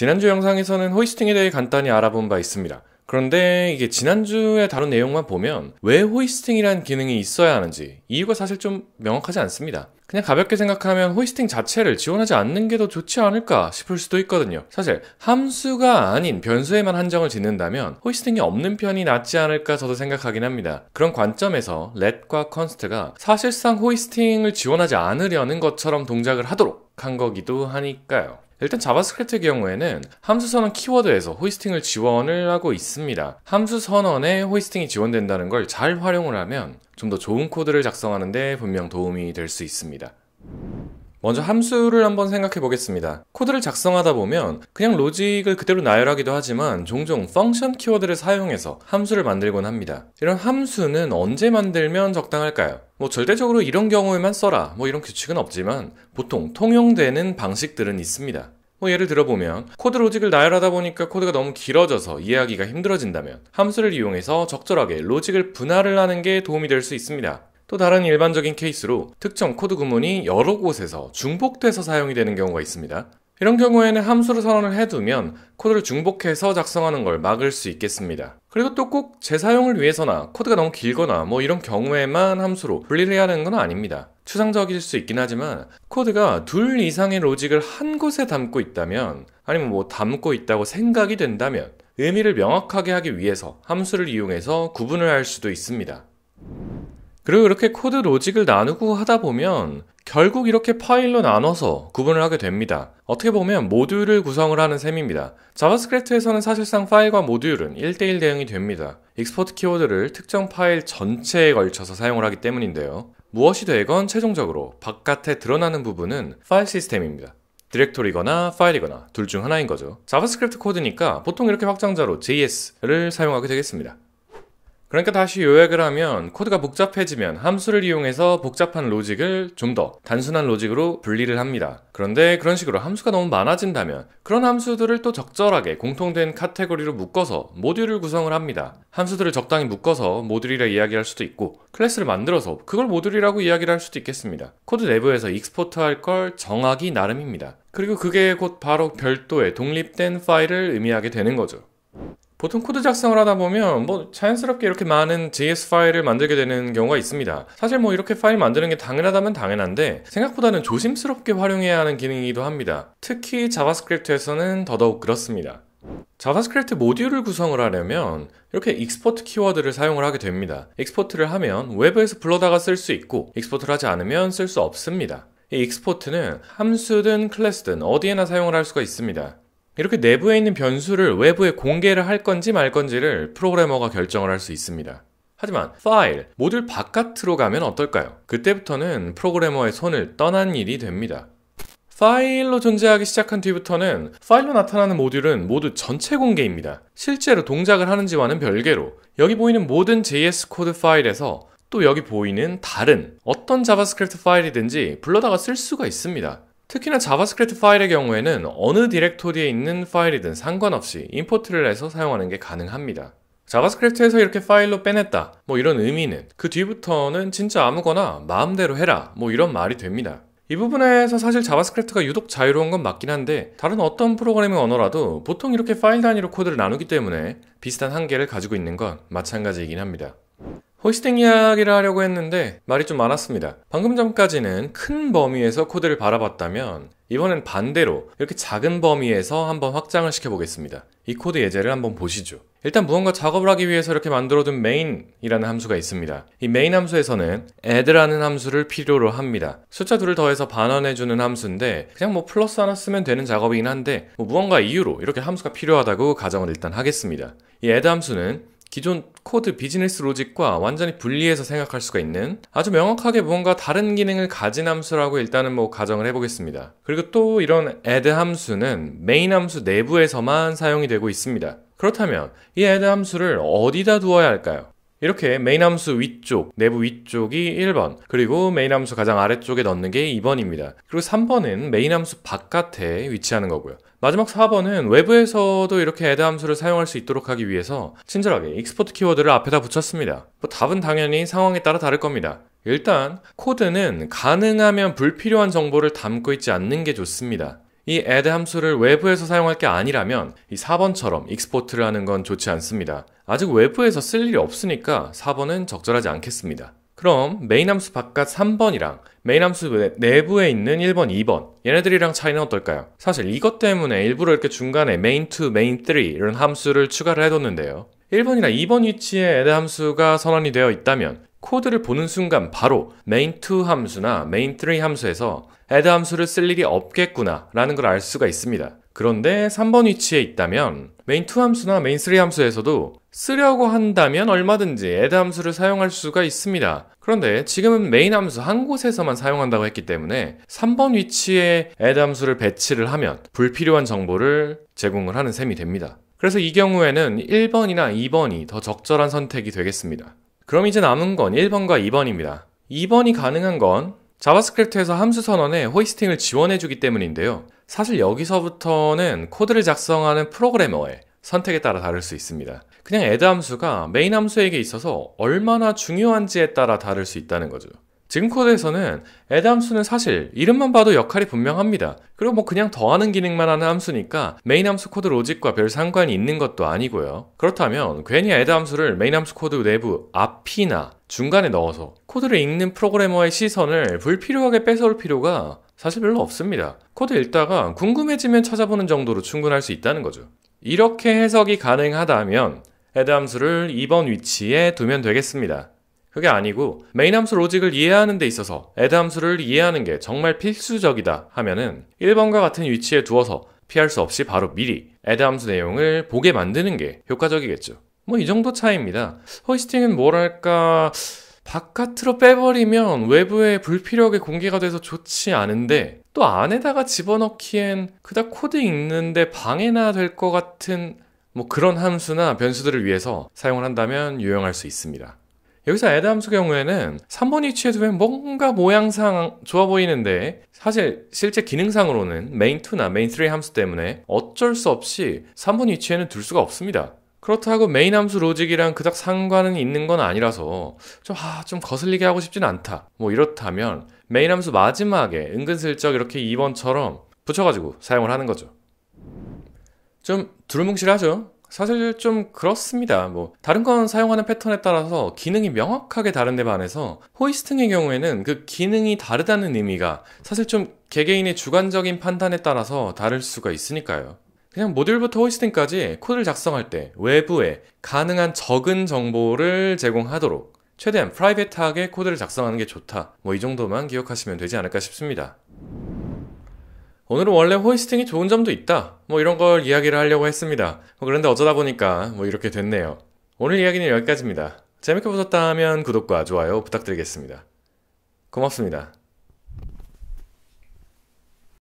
지난주 영상에서는 호이스팅에 대해 간단히 알아본 바 있습니다. 그런데 이게 지난주에 다룬 내용만 보면 왜 호이스팅이란 기능이 있어야 하는지 이유가 사실 좀 명확하지 않습니다. 그냥 가볍게 생각하면 호이스팅 자체를 지원하지 않는 게 더 좋지 않을까 싶을 수도 있거든요. 사실 함수가 아닌 변수에만 한정을 짓는다면 호이스팅이 없는 편이 낫지 않을까 저도 생각하긴 합니다. 그런 관점에서 let과 const가 사실상 호이스팅을 지원하지 않으려는 것처럼 동작을 하도록 한 거기도 하니까요. 일단 자바스크립트의 경우에는 함수 선언 키워드에서 호이스팅을 지원을 하고 있습니다. 함수 선언에 호이스팅이 지원된다는 걸 잘 활용을 하면 좀 더 좋은 코드를 작성하는데 분명 도움이 될 수 있습니다. 먼저 함수를 한번 생각해 보겠습니다. 코드를 작성하다 보면 그냥 로직을 그대로 나열하기도 하지만 종종 펑션 키워드를 사용해서 함수를 만들곤 합니다. 이런 함수는 언제 만들면 적당할까요? 뭐 절대적으로 이런 경우에만 써라 뭐 이런 규칙은 없지만 보통 통용되는 방식들은 있습니다. 뭐 예를 들어보면 코드 로직을 나열하다 보니까 코드가 너무 길어져서 이해하기가 힘들어진다면 함수를 이용해서 적절하게 로직을 분할을 하는 게 도움이 될 수 있습니다. 또 다른 일반적인 케이스로 특정 코드 구문이 여러 곳에서 중복돼서 사용이 되는 경우가 있습니다. 이런 경우에는 함수를 선언을 해두면 코드를 중복해서 작성하는 걸 막을 수 있겠습니다. 그리고 또 꼭 재사용을 위해서나 코드가 너무 길거나 뭐 이런 경우에만 함수로 분리를 해야 하는 건 아닙니다. 추상적일 수 있긴 하지만 코드가 둘 이상의 로직을 한 곳에 담고 있다면 아니면 뭐 담고 있다고 생각이 된다면 의미를 명확하게 하기 위해서 함수를 이용해서 구분을 할 수도 있습니다. 그리고 이렇게 코드 로직을 나누고 하다 보면 결국 이렇게 파일로 나눠서 구분을 하게 됩니다. 어떻게 보면 모듈을 구성을 하는 셈입니다. 자바스크립트에서는 사실상 파일과 모듈은 1대1 대응이 됩니다. 익스포트 키워드를 특정 파일 전체에 걸쳐서 사용을 하기 때문인데요. 무엇이 되건 최종적으로 바깥에 드러나는 부분은 파일 시스템입니다. 디렉토리거나 파일이거나 둘 중 하나인 거죠. 자바스크립트 코드니까 보통 이렇게 확장자로 JS를 사용하게 되겠습니다. 그러니까 다시 요약을 하면 코드가 복잡해지면 함수를 이용해서 복잡한 로직을 좀 더 단순한 로직으로 분리를 합니다. 그런데 그런 식으로 함수가 너무 많아진다면 그런 함수들을 또 적절하게 공통된 카테고리로 묶어서 모듈을 구성을 합니다. 함수들을 적당히 묶어서 모듈이라 이야기할 수도 있고 클래스를 만들어서 그걸 모듈이라고 이야기를 할 수도 있겠습니다. 코드 내부에서 익스포트할 걸 정하기 나름입니다. 그리고 그게 곧 바로 별도의 독립된 파일을 의미하게 되는 거죠. 보통 코드 작성을 하다 보면 뭐 자연스럽게 이렇게 많은 JS 파일을 만들게 되는 경우가 있습니다. 사실 뭐 이렇게 파일 만드는 게 당연하다면 당연한데 생각보다는 조심스럽게 활용해야 하는 기능이기도 합니다. 특히 자바스크립트에서는 더더욱 그렇습니다. 자바스크립트 모듈을 구성을 하려면 이렇게 익스포트 키워드를 사용을 하게 됩니다. 익스포트를 하면 외부에서 불러다가 쓸 수 있고 익스포트를 하지 않으면 쓸 수 없습니다. 이 익스포트는 함수든 클래스든 어디에나 사용을 할 수가 있습니다. 이렇게 내부에 있는 변수를 외부에 공개를 할 건지 말 건지를 프로그래머가 결정을 할 수 있습니다. 하지만 파일, 모듈 바깥으로 가면 어떨까요? 그때부터는 프로그래머의 손을 떠난 일이 됩니다. 파일로 존재하기 시작한 뒤부터는 파일로 나타나는 모듈은 모두 전체 공개입니다. 실제로 동작을 하는지와는 별개로 여기 보이는 모든 JS 코드 파일에서 또 여기 보이는 다른 어떤 자바스크립트 파일이든지 불러다가 쓸 수가 있습니다. 특히나 자바스크립트 파일의 경우에는 어느 디렉토리에 있는 파일이든 상관없이 임포트를 해서 사용하는 게 가능합니다. 자바스크립트에서 이렇게 파일로 빼냈다 뭐 이런 의미는 그 뒤부터는 진짜 아무거나 마음대로 해라 뭐 이런 말이 됩니다. 이 부분에서 사실 자바스크립트가 유독 자유로운 건 맞긴 한데 다른 어떤 프로그래밍 언어라도 보통 이렇게 파일 단위로 코드를 나누기 때문에 비슷한 한계를 가지고 있는 건 마찬가지이긴 합니다. 호이스팅 이야기를 하려고 했는데 말이 좀 많았습니다. 방금 전까지는 큰 범위에서 코드를 바라봤다면 이번엔 반대로 이렇게 작은 범위에서 한번 확장을 시켜보겠습니다. 이 코드 예제를 한번 보시죠. 일단 무언가 작업을 하기 위해서 이렇게 만들어둔 main이라는 함수가 있습니다. 이 main 함수에서는 add라는 함수를 필요로 합니다. 숫자 둘을 더해서 반환해주는 함수인데 그냥 뭐 플러스 하나 쓰면 되는 작업이긴 한데 뭐 무언가 이유로 이렇게 함수가 필요하다고 가정을 일단 하겠습니다. 이 add 함수는 기존 코드 비즈니스 로직과 완전히 분리해서 생각할 수가 있는 아주 명확하게 뭔가 다른 기능을 가진 함수라고 일단은 뭐 가정을 해보겠습니다. 그리고 또 이런 add 함수는 메인 함수 내부에서만 사용이 되고 있습니다. 그렇다면 이 add 함수를 어디다 두어야 할까요? 이렇게 메인 함수 위쪽, 내부 위쪽이 1번, 그리고 메인 함수 가장 아래쪽에 넣는 게 2번입니다. 그리고 3번은 메인 함수 바깥에 위치하는 거고요. 마지막 4번은 외부에서도 이렇게 add 함수를 사용할 수 있도록 하기 위해서 친절하게 export 키워드를 앞에다 붙였습니다. 뭐 답은 당연히 상황에 따라 다를 겁니다. 일단 코드는 가능하면 불필요한 정보를 담고 있지 않는 게 좋습니다. 이 add 함수를 외부에서 사용할 게 아니라면 이 4번처럼 export를 하는 건 좋지 않습니다. 아직 외부에서 쓸 일이 없으니까 4번은 적절하지 않겠습니다. 그럼 메인 함수 바깥 3번이랑 메인 함수 내부에 있는 1번, 2번 얘네들이랑 차이는 어떨까요? 사실 이것 때문에 일부러 이렇게 중간에 main2, main3 이런 함수를 추가를 해뒀는데요. 1번이나 2번 위치에 add 함수가 선언이 되어 있다면 코드를 보는 순간 바로 main2 함수나 main3 함수에서 add 함수를 쓸 일이 없겠구나 라는 걸 알 수가 있습니다. 그런데 3번 위치에 있다면 메인 2 함수나 메인 3 함수에서도 쓰려고 한다면 얼마든지 add 함수를 사용할 수가 있습니다. 그런데 지금은 메인 함수 한 곳에서만 사용한다고 했기 때문에 3번 위치에 add 함수를 배치를 하면 불필요한 정보를 제공을 하는 셈이 됩니다. 그래서 이 경우에는 1번이나 2번이 더 적절한 선택이 되겠습니다. 그럼 이제 남은 건 1번과 2번입니다. 2번이 가능한 건 자바스크립트에서 함수 선언에 호이스팅을 지원해주기 때문인데요. 사실 여기서부터는 코드를 작성하는 프로그래머의 선택에 따라 다를 수 있습니다. 그냥 add 함수가 메인 함수에게 있어서 얼마나 중요한지에 따라 다를 수 있다는 거죠. 지금 코드에서는 add 함수는 사실 이름만 봐도 역할이 분명합니다. 그리고 뭐 그냥 더하는 기능만 하는 함수니까 메인 함수 코드 로직과 별 상관이 있는 것도 아니고요. 그렇다면 괜히 add 함수를 메인 함수 코드 내부 앞이나 중간에 넣어서 코드를 읽는 프로그래머의 시선을 불필요하게 뺏어올 필요가 사실 별로 없습니다. 코드 읽다가 궁금해지면 찾아보는 정도로 충분할 수 있다는 거죠. 이렇게 해석이 가능하다면 헤드 함수를 2번 위치에 두면 되겠습니다. 그게 아니고 메인 함수 로직을 이해하는 데 있어서 애 d 함수를 이해하는 게 정말 필수적이다 하면은 1번과 같은 위치에 두어서 피할 수 없이 바로 미리 애 d 함수 내용을 보게 만드는 게 효과적이겠죠. 뭐 이 정도 차이입니다. 호이스팅은 뭐랄까 바깥으로 빼버리면 외부에 불필요하게 공개가 돼서 좋지 않은데 또 안에다가 집어넣기엔 그닥 코드 읽는데 방해나 될 것 같은 뭐 그런 함수나 변수들을 위해서 사용을 한다면 유용할 수 있습니다. 여기서 add 함수 경우에는 3번 위치에 두면 뭔가 모양상 좋아 보이는데 사실 실제 기능상으로는 main2나 main3 함수 때문에 어쩔 수 없이 3번 위치에는 둘 수가 없습니다. 그렇다고 메인 함수 로직이랑 그닥 상관은 있는 건 아니라서 좀, 아, 좀 거슬리게 하고 싶진 않다. 뭐 이렇다면 메인 함수 마지막에 은근슬쩍 이렇게 2번처럼 붙여가지고 사용을 하는 거죠. 좀 두루뭉실하죠? 사실 좀 그렇습니다. 뭐 다른 건 사용하는 패턴에 따라서 기능이 명확하게 다른데 반해서 호이스팅의 경우에는 그 기능이 다르다는 의미가 사실 좀 개개인의 주관적인 판단에 따라서 다를 수가 있으니까요. 그냥 모듈부터 호스팅까지 코드를 작성할 때 외부에 가능한 적은 정보를 제공하도록 최대한 프라이빗하게 코드를 작성하는 게 좋다. 뭐 이 정도만 기억하시면 되지 않을까 싶습니다. 오늘은 원래 호이스팅이 좋은 점도 있다. 뭐 이런 걸 이야기를 하려고 했습니다. 뭐 그런데 어쩌다 보니까 뭐 이렇게 됐네요. 오늘 이야기는 여기까지입니다. 재밌게 보셨다면 구독과 좋아요 부탁드리겠습니다. 고맙습니다.